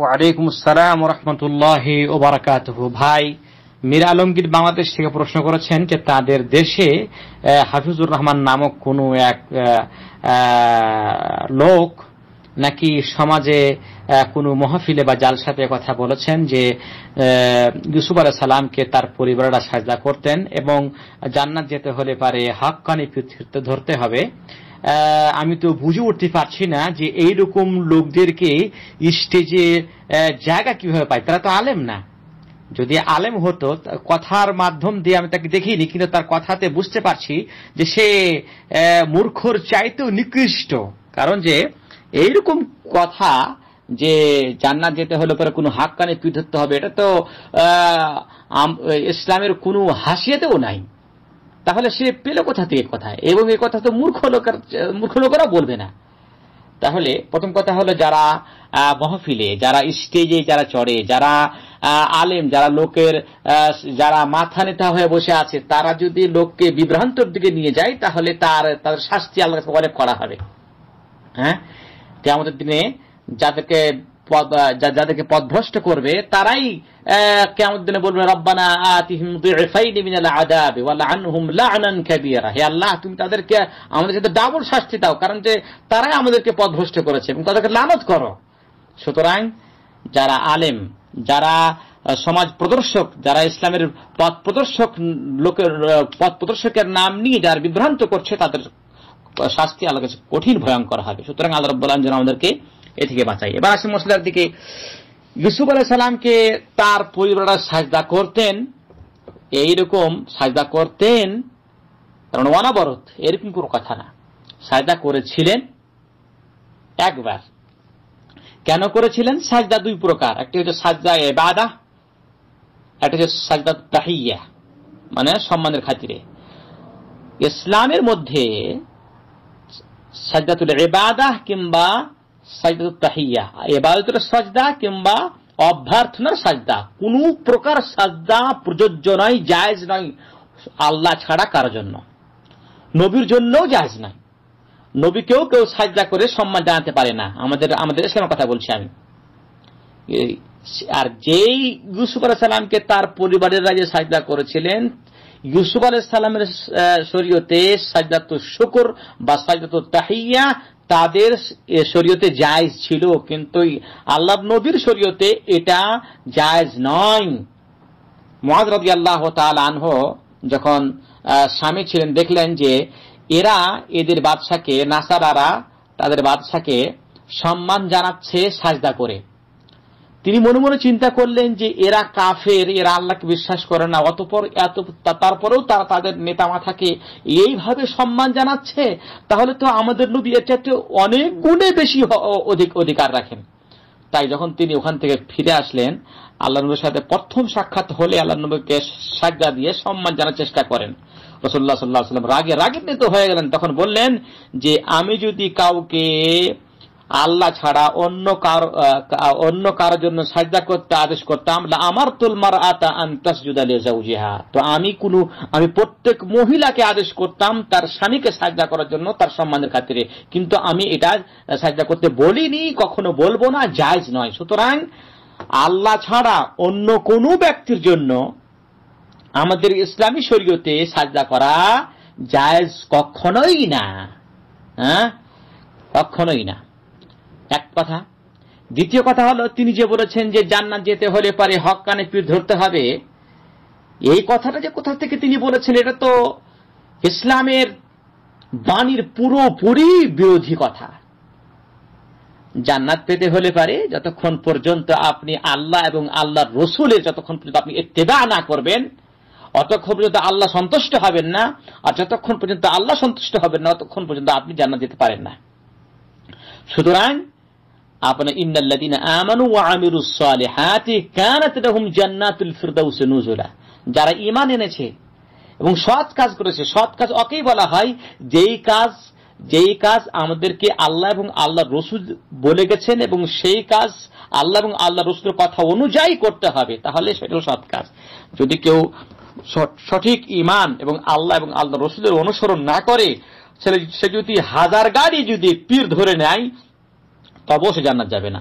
ওয়ালাইকুম আসসালাম রহমতুল্লাহ ওবরাকাত ভাই মীর আলমগীর বাংলাদেশ থেকে প্রশ্ন করেছেন যে তাদের দেশে হাফিজুর রহমান নামক কোনো এক লোক নাকি সমাজে কোনো মহফিলে বা জালসাতে কথা বলেছেন যে ইউসুফ আলাহ সালামকে তার পরিবাররা সাজদা করতেন এবং জান্নাত যেতে হলে পারে হাক্কানি ধরতে হবে আমি তো বুঝে উঠতে পারছি না যে এইরকম লোকদেরকে স্টেজে জায়গা কিভাবে পায় তারা তো আলেম না যদি আলেম হতো কথার মাধ্যম দিয়ে আমি তাকে দেখিনি কিন্তু তার কথাতে বুঝতে পারছি যে সে মূর্খর চাইতেও নিকৃষ্ট কারণ যে এইরকম কথা যে জান্নাত যেতে হলে পরে কোনো হাক্কানে পিঠ ধরতে হবে এটা তো ইসলামের কোনো হাসিয়াতেও নাই তাহলে সে পেলে কোথা থেকে কথা এবং এ কথা তো মূর্খ লোকের মূর্খ লোকেরা বলবে না তাহলে প্রথম কথা হলো যারা মহফিলে যারা স্টেজে যারা চড়ে যারা আলেম যারা লোকের যারা মাথা নেতা হয়ে বসে আছে তারা যদি লোককে বিভ্রান্তর দিকে নিয়ে যায় তাহলে তার তাদের শাস্তি আল্লাহ অনেক করা হবে হ্যাঁ আমাদের দিনে যাদেরকে যাদেরকে পদভ্রষ্ট করবে তারাই কেমন দিনে বলবে রব্বানা হে আল্লাহ তুমি তাদেরকে আমাদের সাথে ডাবল শাস্তি দাও কারণ যে তারাই আমাদেরকে পদভ্রষ্ট করেছে এবং তাদেরকে লানত করো সুতরাং যারা আলেম যারা সমাজ প্রদর্শক যারা ইসলামের পথ প্রদর্শক লোকের পথ প্রদর্শকের নাম নিয়ে যারা বিভ্রান্ত করছে তাদের শাস্তি আল্লাহ কাছে কঠিন ভয়ঙ্কর হবে সুতরাং আল্লাহ আলম যেন আমাদেরকে এ থেকে বাঁচাই এবার আসি মশলার দিকে ইউসুফ আলাহ সালামকে তার পরিবাররা সাজদা করতেন এইরকম সাজদা করতেন কারণ অনাবরত এরকম কোনো কথা না সাজদা করেছিলেন একবার কেন করেছিলেন সাজদা দুই প্রকার একটি হচ্ছে সাজদা এ বাদা একটা হচ্ছে সাজদা তাহিয়া মানে সম্মানের খাতিরে ইসলামের মধ্যে সাজদা তুলে এ বাদা কিংবা সাজদা তাহিয়া এবাদতের সাজদা কিংবা অভ্যর্থনার সাজদা কোন প্রকার সাজদা প্রযোজ্য নয় জায়জ নয় আল্লাহ ছাড়া জন্য নবীর জন্যও জায়জ নয় নবীকেও কেউ সাজদা করে সম্মান জানাতে পারে না আমাদের আমাদের ইসলামের কথা বলছি আমি আর যেই ইউসুফ আলাইসাল্লামকে তার পরিবারের যে সাজদা করেছিলেন ইউসুফ আলাইসাল্লামের শরীয়তে সাজদাত শুকুর বা সাজদাত তাহিয়া তাদের শরীয়তে জায়জ ছিল কিন্তু আল্লাহ নবীর শরীয়তে এটা জায়জ নয় মহাজ রবি আল্লাহ তাল আনহ যখন স্বামী ছিলেন দেখলেন যে এরা এদের বাদশাকে নাসারারা তাদের বাদশাকে সম্মান জানাচ্ছে সাজদা করে তিনি মনে মনে চিন্তা করলেন যে এরা কাফের এরা আল্লাহকে বিশ্বাস করে না অতপর এত তারপরেও তারা তাদের নেতা মাথাকে এইভাবে সম্মান জানাচ্ছে তাহলে তো আমাদের নবী এর চাইতে অনেক গুণে বেশি অধিক অধিকার রাখেন তাই যখন তিনি ওখান থেকে ফিরে আসলেন আল্লাহ নবীর সাথে প্রথম সাক্ষাৎ হলে আল্লাহ নবীকে সাজ্ঞা দিয়ে সম্মান জানার চেষ্টা করেন রসুল্লাহ সাল্লাহ সাল্লাম রাগে রাগে তো হয়ে গেলেন তখন বললেন যে আমি যদি কাউকে আল্লাহ ছাড়া অন্য কার অন্য কারোর জন্য সাজদা করতে আদেশ করতাম আমার তুলমার আতা আন্তাসুদালিয়া তো আমি কোনো আমি প্রত্যেক মহিলাকে আদেশ করতাম তার স্বামীকে সাজদা করার জন্য তার সম্মানের খাতিরে কিন্তু আমি এটা সাজদা করতে বলিনি কখনো বলবো না জায়জ নয় সুতরাং আল্লাহ ছাড়া অন্য কোনো ব্যক্তির জন্য আমাদের ইসলামী শরীয়তে সাজদা করা জায়জ কখনোই না হ্যাঁ কখনোই না এক কথা দ্বিতীয় কথা হলো তিনি যে বলেছেন যে জান্নাত যেতে হলে পারে হক কানে পীর ধরতে হবে এই কথাটা যে কোথা থেকে তিনি বলেছেন এটা তো ইসলামের বাণীর পুরোপুরি বিরোধী কথা জান্নাত পেতে হলে পারে যতক্ষণ পর্যন্ত আপনি আল্লাহ এবং আল্লাহর রসুলের যতক্ষণ পর্যন্ত আপনি এত্তেবা না করবেন অতক্ষণ পর্যন্ত আল্লাহ সন্তুষ্ট হবেন না আর যতক্ষণ পর্যন্ত আল্লাহ সন্তুষ্ট হবেন না ততক্ষণ পর্যন্ত আপনি জান্নাত যেতে পারেন না সুতরাং আপনার ইন্নাল্লাদিনা আমানু ওয়া আমিরুস সালিহাতি কানাত জান্নাতুল ফিরদাউস নুজুলা যারা ইমান এনেছে এবং সৎ কাজ করেছে সৎ কাজ অকেই বলা হয় যেই কাজ যেই কাজ আমাদেরকে আল্লাহ এবং আল্লাহ রসুল বলে গেছেন এবং সেই কাজ আল্লাহ এবং আল্লাহ রসুলের কথা অনুযায়ী করতে হবে তাহলে সেটা সৎ কাজ যদি কেউ সঠিক ইমান এবং আল্লাহ এবং আল্লাহ রসুলের অনুসরণ না করে সে যদি হাজার গাড়ি যদি পীর ধরে নেয় তবুও সে জান্নাত যাবে না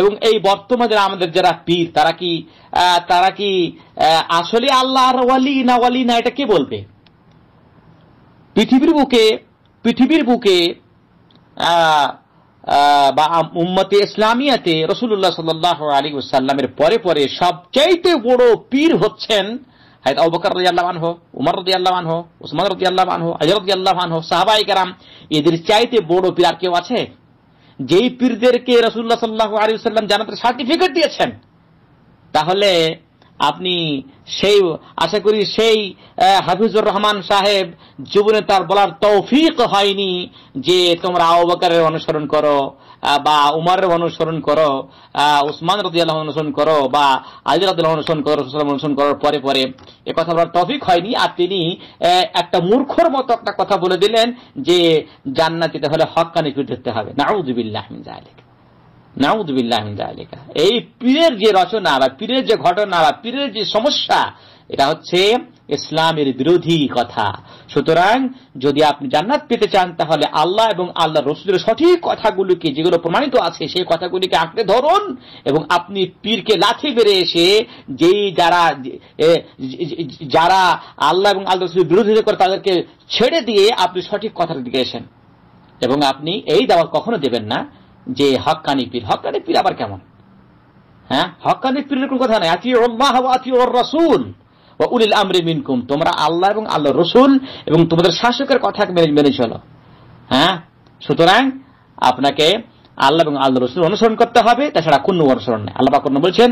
এবং এই বর্তমানে আমাদের যারা পীর তারা কি তারা কি আসলে আল্লাহর ওয়ালি না ওয়ালি না এটা কে বলবে পৃথিবীর বুকে পৃথিবীর বুকে বা উম্মতে ইসলামিয়াতে রসুল্লাহ সাল্লাহ আলী সাল্লামের পরে পরে সবচাইতে বড় পীর হচ্ছেন হায়দ আবুবকর রাদিয়াল্লাহু আনহু উমর রাদিয়াল্লাহু আনহু উসমান রাদিয়াল্লাহু আনহু আলী রাদিয়াল্লাহু আনহু সাহাবায়ে কেরাম এদের চাইতে বড় পীর আর কেউ আছে যেই পীরদেরকে রসুল্লাহ সাল্লাহ আলী সাল্লাম জানাতে সার্টিফিকেট দিয়েছেন তাহলে আপনি সেই আশা করি সেই হাফিজুর রহমান সাহেব জীবনে তার বলার তৌফিক হয়নি যে তোমরা আবাকারের অনুসরণ করো বা উমারের অনুসরণ করো উসমান আল্লাহ অনুসরণ করো বা আলী অনুসরণ করো অনুসরণ করার পরে পরে এ কথা বলার তৌফিক হয়নি আর তিনি একটা মূর্খর মতো একটা কথা বলে দিলেন যে জান্নাতিতে হলে হকানি ফিরতে হবে না উদ্দিল্লাহ নাউদ্দিল্লাহমিনা এই পীরের যে রচনা বা পীরের যে ঘটনা বা পীরের যে সমস্যা এটা হচ্ছে ইসলামের বিরোধী কথা সুতরাং যদি আপনি জান্নাত পেতে চান তাহলে আল্লাহ এবং আল্লাহ রসুদের সঠিক কথাগুলিকে যেগুলো প্রমাণিত আছে সেই কথাগুলিকে আঁকড়ে ধরুন এবং আপনি পীরকে লাঠি বেড়ে এসে যেই যারা যারা আল্লাহ এবং আল্লাহ রসুদের বিরোধী করে তাদেরকে ছেড়ে দিয়ে আপনি সঠিক কথা দিকে এসেন এবং আপনি এই দাওয়াত কখনো দেবেন না যে হকানি পীর হকানি পীর আবার কেমন হ্যাঁ হকানি পীরের কোন কথা নাই আতি আল্লাহ আতি ওর রসুল বা উলিল আমরি মিনকুম তোমরা আল্লাহ এবং আল্লাহ রসুল এবং তোমাদের শাসকের কথা মেনে মেনে চলো হ্যাঁ সুতরাং আপনাকে আল্লাহ এবং আল্লাহ রসুল অনুসরণ করতে হবে তাছাড়া কোনো অনুসরণ নেই আল্লাহ পাকুন্ন বলছেন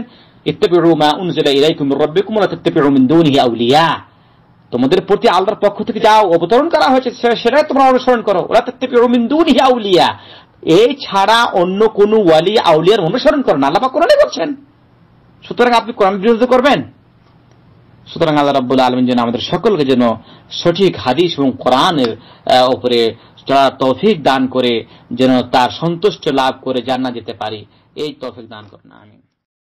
তোমাদের প্রতি আল্লাহর পক্ষ থেকে যা অবতরণ করা হয়েছে সেটাই তোমরা অনুসরণ করো ওরা আউলিয়া এই ছাড়া অন্য কোনো ওয়ালি আউলিয়ার অনুসরণ করেন আল্লাপা কোরআনে বলছেন সুতরাং আপনি কোরআন বিরোধী করবেন সুতরাং আল্লাহ রাবুল আলমিন যেন আমাদের সকলকে যেন সঠিক হাদিস এবং কোরআনের উপরে তৌফিক দান করে যেন তার সন্তুষ্ট লাভ করে জানা যেতে পারি এই তৌফিক দান করেন আমি